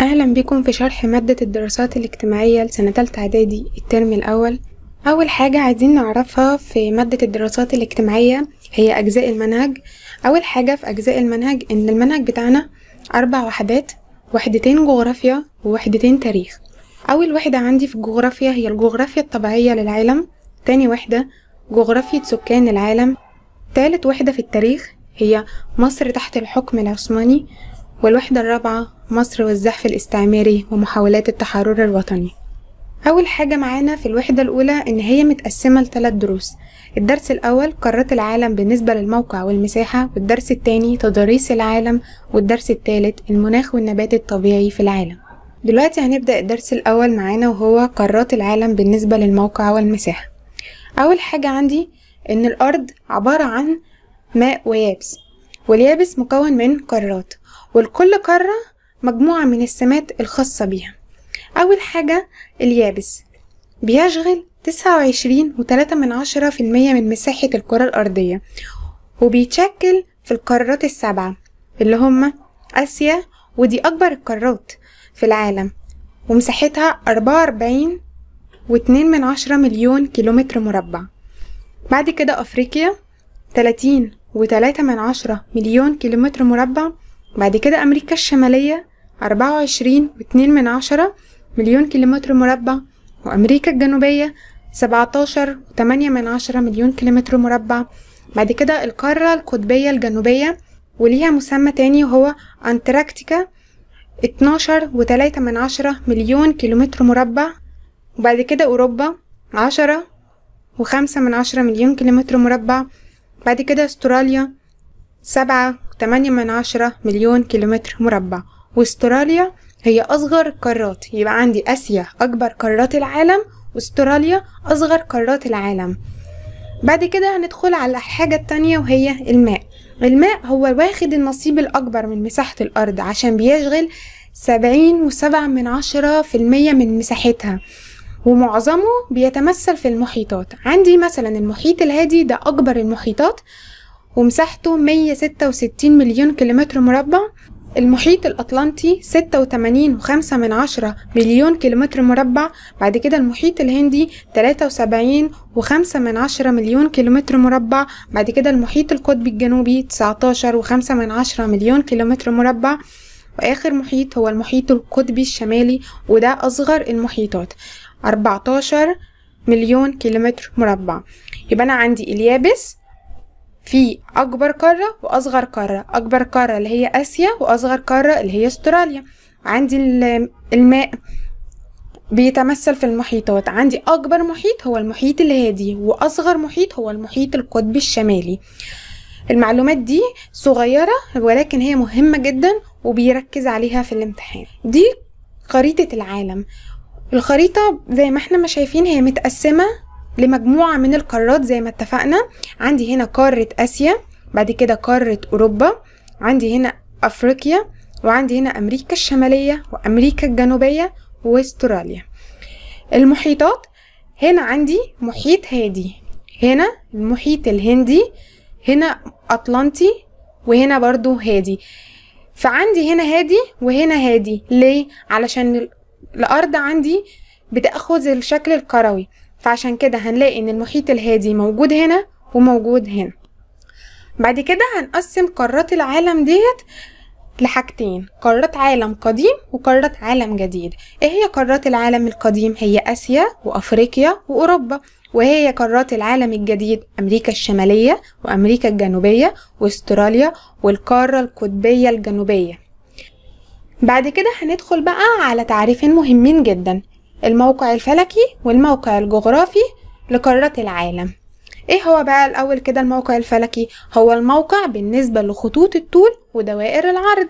أهلا بكم في شرح مادة الدراسات الاجتماعية لسنة تالتة إعدادي الترم الأول أول حاجة عايزين نعرفها في مادة الدراسات الاجتماعية هي أجزاء المنهج أول حاجة في أجزاء المنهج إن المنهج بتاعنا أربع وحدات وحدتين جغرافيا ووحدتين تاريخ أول وحدة عندي في الجغرافيا هي الجغرافيا الطبيعية للعالم تاني وحدة جغرافية سكان العالم تالت وحدة في التاريخ هي مصر تحت الحكم العثماني والوحدة الرابعة مصر والزحف الاستعماري ومحاولات التحرر الوطني أول حاجة معانا في الوحدة الأولى إن هي متقسمة لثلاث دروس الدرس الأول قارات العالم بالنسبة للموقع والمساحة والدرس التاني تضاريس العالم والدرس التالت المناخ والنبات الطبيعي في العالم دلوقتي هنبدأ الدرس الأول معانا وهو قارات العالم بالنسبة للموقع والمساحة أول حاجة عندي إن الأرض عبارة عن ماء ويابس واليابس مكون من قارات ولكل قارة مجموعة من السمات الخاصة بيها أول حاجة اليابس بيشغل تسعة وعشرين وتلاتة من عشرة في المية من مساحة الكرة الأرضية وبيتشكل في القارات السبعة اللي هما آسيا ودي أكبر القارات في العالم ومساحتها أربعة وأربعين واتنين من عشرة مليون كيلومتر مربع بعد كده أفريقيا تلاتين وتلاتة من عشرة مليون كيلومتر مربع بعد كده أمريكا الشمالية أربعة وعشرين واتنين من عشرة مليون كيلومتر مربع وأمريكا الجنوبية سبعتاشر وتمانية من عشرة مليون كيلومتر مربع بعد كده القارة القطبية الجنوبية وليها مسمى تاني وهو أنتاركتيكا اتناشر وتلاتة من عشرة مليون كيلومتر مربع وبعد كده أوروبا عشرة وخمسة من عشرة مليون كيلومتر مربع بعد كده أستراليا سبعة وتمانية من عشرة مليون كيلومتر مربع واستراليا هي أصغر قارات يبقى عندي آسيا أكبر قارات العالم واستراليا أصغر قارات العالم بعد كده هندخل على الحاجة التانية وهي الماء الماء هو واخد النصيب الأكبر من مساحة الأرض عشان بيشغل سبعين وسبعة من عشرة في المية من مساحتها ومعظمه بيتمثل في المحيطات عندي مثلا المحيط الهادي ده أكبر المحيطات ومساحته مية ستة وستين مليون كيلومتر مربع المحيط الأطلنطي ستة وخمسة من عشرة مليون كيلومتر مربع بعد كده المحيط الهندي وسبعين وخمسة من عشرة مليون كيلومتر مربع بعد كده المحيط القطبي الجنوبي تسعتاشر وخمسة من عشرة مليون كيلومتر مربع واخر محيط هو المحيط القطبي الشمالي وده اصغر المحيطات 14 مليون كيلومتر مربع يبقى انا عندي اليابس في اكبر قاره واصغر قاره اكبر قاره اللي هي اسيا واصغر قاره اللي هي استراليا عندي الماء بيتمثل في المحيطات عندي اكبر محيط هو المحيط الهادي واصغر محيط هو المحيط القطبي الشمالي المعلومات دي صغيرة ولكن هي مهمة جدا وبيركز عليها في الامتحان دي خريطة العالم الخريطة زي ما احنا ما شايفين هي متقسمة لمجموعة من القارات زي ما اتفقنا عندي هنا قارة آسيا بعد كده قارة أوروبا عندي هنا أفريقيا وعندي هنا أمريكا الشمالية وأمريكا الجنوبية واستراليا المحيطات هنا عندي محيط هادي هنا المحيط الهندي هنا أطلنطي وهنا برضو هادي فعندي هنا هادي وهنا هادي ليه علشان الارض عندي بتاخذ الشكل الكروي فعشان كده هنلاقي ان المحيط الهادي موجود هنا وموجود هنا بعد كده هنقسم قارات العالم ديت لحاجتين قارات عالم قديم وقارات عالم جديد ايه هي قارات العالم القديم هي اسيا وافريقيا واوروبا وهي قارات العالم الجديد امريكا الشماليه وامريكا الجنوبيه واستراليا والقاره القطبيه الجنوبيه بعد كده هندخل بقى على تعريفين مهمين جدا الموقع الفلكي والموقع الجغرافي لقارات العالم ايه هو بقى الاول كده الموقع الفلكي هو الموقع بالنسبة لخطوط الطول ودوائر العرض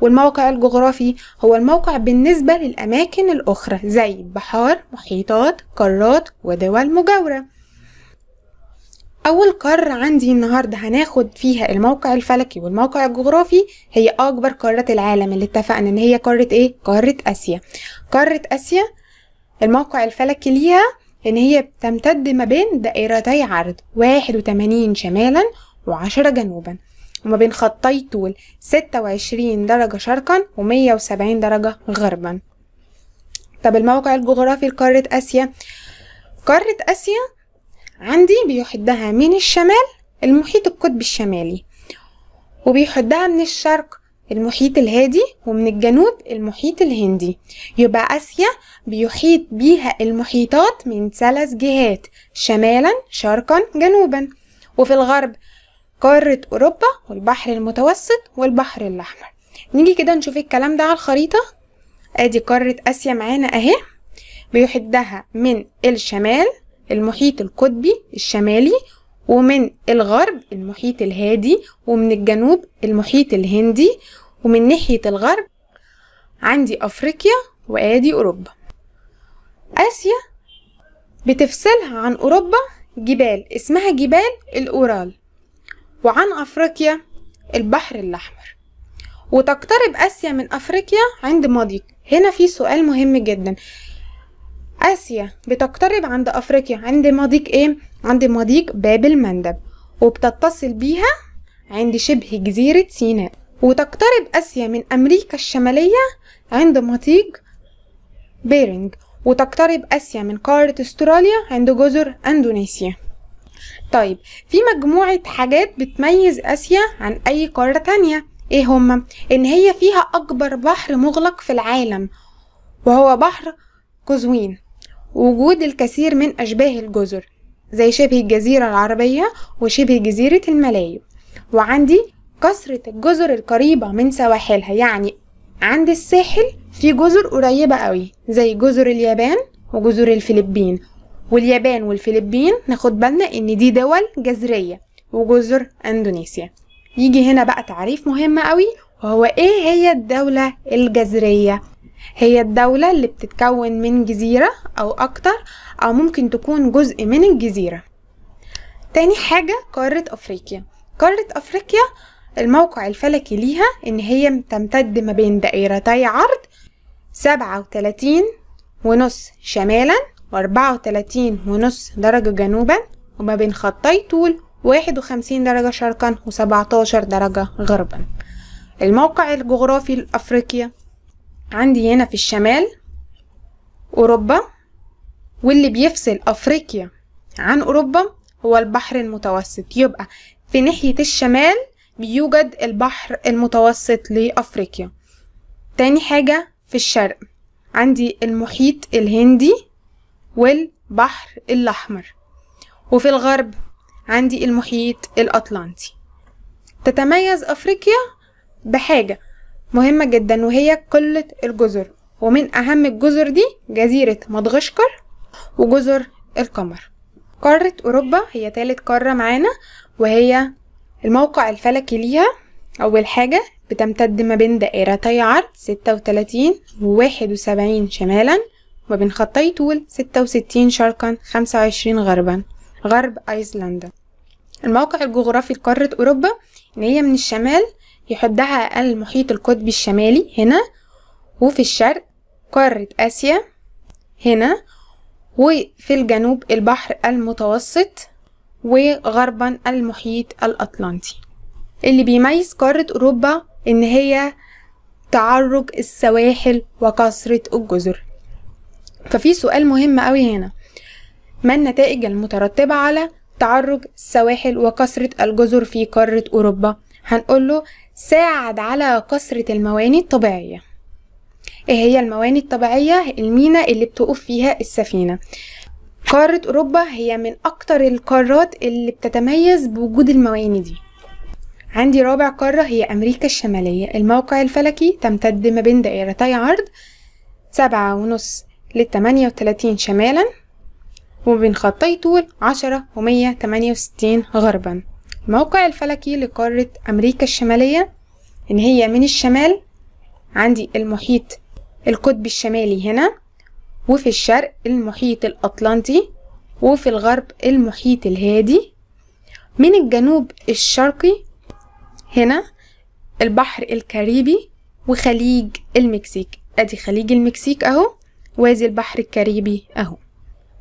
والموقع الجغرافي هو الموقع بالنسبة للأماكن الأخرى زي بحار محيطات قارات ودول مجاورة أول قارة عندي النهاردة هناخد فيها الموقع الفلكي والموقع الجغرافي هي أكبر قارة العالم اللي اتفقنا إن هي قارة إيه؟ قارة آسيا قارة آسيا الموقع الفلكي ليها لأن يعني هي بتمتد ما بين دائرتي عرض واحد وتمانين شمالا وعشرة جنوبا وما بين خطي طول ستة وعشرين درجة شرقا ومية وسبعين درجة غربا طب الموقع الجغرافي لقارة آسيا قارة آسيا عندي بيحدها من الشمال المحيط القطبي الشمالي وبيحدها من الشرق المحيط الهادي ومن الجنوب المحيط الهندي يبقى آسيا بيحيط بيها المحيطات من ثلاث جهات شمالا شرقا جنوبا وفي الغرب قارة أوروبا والبحر المتوسط والبحر الأحمر نيجي كده نشوف الكلام ده على الخريطة ادي قارة آسيا معانا اهي بيحدها من الشمال المحيط القطبي الشمالي ومن الغرب المحيط الهادي ومن الجنوب المحيط الهندي ومن ناحية الغرب عندي أفريقيا وآدي أوروبا آسيا بتفصلها عن أوروبا جبال اسمها جبال الأورال وعن أفريقيا البحر الأحمر وتقترب آسيا من أفريقيا عند مضيق هنا في سؤال مهم جدا آسيا بتقترب عند أفريقيا عند مضيق إيه؟ عند مضيق باب المندب وبتتصل بيها عند شبه جزيرة سيناء وتقترب آسيا من أمريكا الشمالية عند مطيق بيرنج وتقترب آسيا من قارة أستراليا عند جزر أندونيسيا طيب في مجموعة حاجات بتميز آسيا عن أي قارة تانية إيه هما؟ إن هي فيها أكبر بحر مغلق في العالم وهو بحر قزوين وجود الكثير من أشباه الجزر زي شبه الجزيرة العربية وشبه جزيرة الملايو وعندي كثرة الجزر القريبة من سواحلها يعني عند الساحل في جزر قريبة قوي زي جزر اليابان وجزر الفلبين واليابان والفلبين ناخد بالنا ان دي دول جزرية وجزر اندونيسيا يجي هنا بقى تعريف مهم قوي وهو ايه هي الدولة الجزرية هي الدولة اللي بتتكون من جزيرة او اكتر او ممكن تكون جزء من الجزيرة تاني حاجة قارة افريقيا قارة افريقيا الموقع الفلكي ليها إن هي تمتد ما بين دائرتي عرض سبعة وتلاتين ونص شمالا وأربعة وتلاتين ونص درجة جنوبا وما بين خطي طول واحد وخمسين درجة شرقا وسبعتاشر درجة غربا الموقع الجغرافي لأفريقيا عندي هنا في الشمال أوروبا واللي بيفصل أفريقيا عن أوروبا هو البحر المتوسط يبقى في ناحية الشمال بيوجد البحر المتوسط لأفريقيا تاني حاجة في الشرق عندي المحيط الهندي والبحر الأحمر وفي الغرب عندي المحيط الأطلنطي تتميز أفريقيا بحاجة مهمة جدا وهي قلة الجزر ومن أهم الجزر دي جزيرة مدغشقر وجزر القمر قارة أوروبا هي تالت قارة معانا وهي الموقع الفلكي ليها أول حاجة بتمتد ما بين دائرتي عرض ستة وتلاتين وواحد وسبعين شمالا وما بين خطي طول ستة وستين شرقا خمسة وعشرين غربا غرب أيسلندا الموقع الجغرافي لقارة أوروبا إن هي من الشمال يحدها المحيط القطبي الشمالي هنا وفي الشرق قارة آسيا هنا وفي الجنوب البحر المتوسط وغربا المحيط الأطلنطي اللي بيميز قارة أوروبا إن هي تعرج السواحل وكثرة الجزر ففي سؤال مهم أوي هنا ما النتائج المترتبة على تعرج السواحل وكثرة الجزر في قارة أوروبا هنقول له ساعد على كثرة المواني الطبيعية ايه هي المواني الطبيعية المينا اللي بتقف فيها السفينة قارة أوروبا هي من أكتر القارات اللي بتتميز بوجود المواني دي عندي رابع قارة هي أمريكا الشمالية الموقع الفلكي تمتد ما بين دائرتي عرض سبعة ونص للتمانية وتلاتين شمالا وبين خطي طول عشرة ومية تمانية وستين غربا الموقع الفلكي لقارة أمريكا الشمالية إن هي من الشمال عندي المحيط القطبي الشمالي هنا وفي الشرق المحيط الأطلنطي وفي الغرب المحيط الهادي من الجنوب الشرقي هنا البحر الكاريبي وخليج المكسيك ادي خليج المكسيك اهو وادي البحر الكاريبي اهو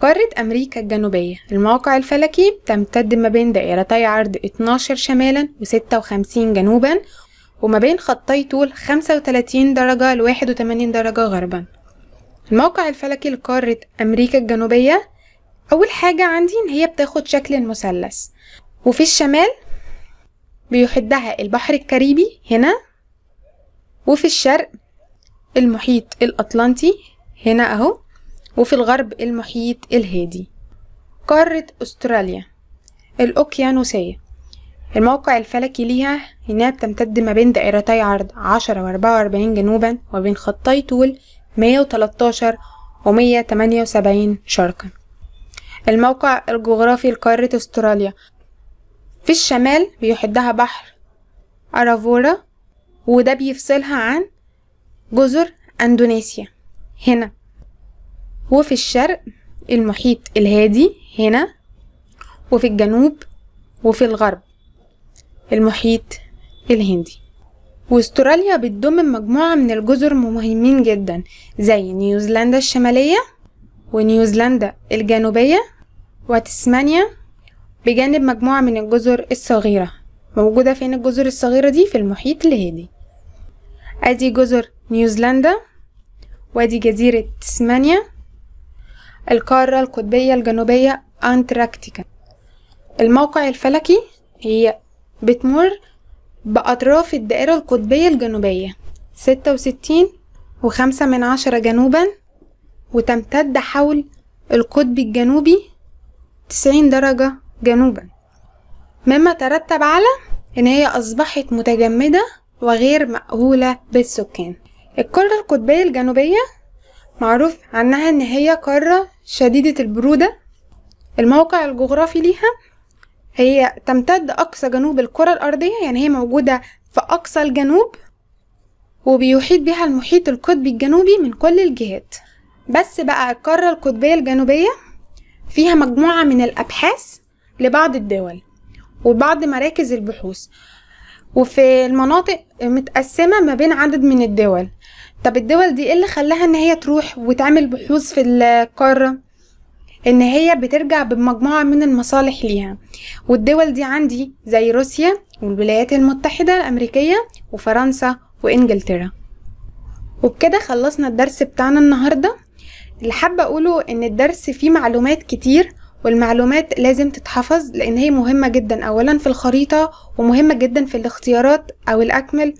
قارة أمريكا الجنوبية الموقع الفلكي تمتد ما بين دائرتي عرض 12 شمالا و56 جنوبا وما بين خطي طول 35 درجة ل 81 درجة غربا الموقع الفلكي لقارة أمريكا الجنوبية أول حاجة عندي إن هي بتاخد شكل المثلث وفي الشمال بيحدها البحر الكاريبي هنا وفي الشرق المحيط الأطلنطي هنا أهو وفي الغرب المحيط الهادي قارة أستراليا الأوكيانوسية الموقع الفلكي ليها هنا بتمتد ما بين دائرتي عرض عشرة وأربعة وأربعين جنوبا وبين خطي طول 113 و178 شرقا الموقع الجغرافي لقارة استراليا في الشمال بيحدها بحر أرافورا وده بيفصلها عن جزر أندونيسيا هنا وفي الشرق المحيط الهادي هنا وفي الجنوب وفي الغرب المحيط الهندي واستراليا بتضم مجموعة من الجزر مهمين جدا زي نيوزيلندا الشمالية ونيوزيلندا الجنوبية وتسمانيا بجانب مجموعة من الجزر الصغيرة موجودة فين الجزر الصغيرة دي في المحيط الهادي ادي جزر نيوزيلندا وادي جزيرة تسمانيا القارة القطبية الجنوبية أنتاركتيكا الموقع الفلكي هي بتمر بأطراف الدائرة القطبية الجنوبية ستة وستين وخمسة من عشرة جنوبا وتمتد حول القطب الجنوبي تسعين درجة جنوبا مما ترتب على إن هي أصبحت متجمدة وغير مأهولة بالسكان القارة القطبية الجنوبية معروف عنها إن هي قارة شديدة البرودة الموقع الجغرافي ليها هي تمتد أقصى جنوب الكرة الأرضية يعني هي موجودة في أقصى الجنوب وبيحيط بها المحيط القطبي الجنوبي من كل الجهات بس بقى القارة القطبية الجنوبية فيها مجموعة من الأبحاث لبعض الدول وبعض مراكز البحوث وفي المناطق متقسمة ما بين عدد من الدول طب الدول دي ايه اللي خلاها ان هي تروح وتعمل بحوث في القارة ان هي بترجع بمجموعة من المصالح ليها والدول دي عندي زي روسيا والولايات المتحدة الامريكية وفرنسا وانجلترا وبكده خلصنا الدرس بتاعنا النهاردة اللي حابة اقوله ان الدرس فيه معلومات كتير والمعلومات لازم تتحفظ لان هي مهمة جدا اولا في الخريطة ومهمة جدا في الاختيارات او الاكمل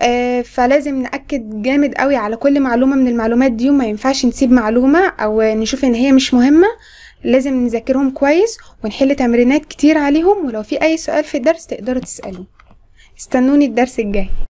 آه، فلازم ناكد جامد قوي على كل معلومه من المعلومات دي وما ينفعش نسيب معلومه او نشوف ان هي مش مهمه لازم نذاكرهم كويس ونحل تمرينات كتير عليهم ولو في اي سؤال في الدرس تقدروا تسالوه استنوني الدرس الجاي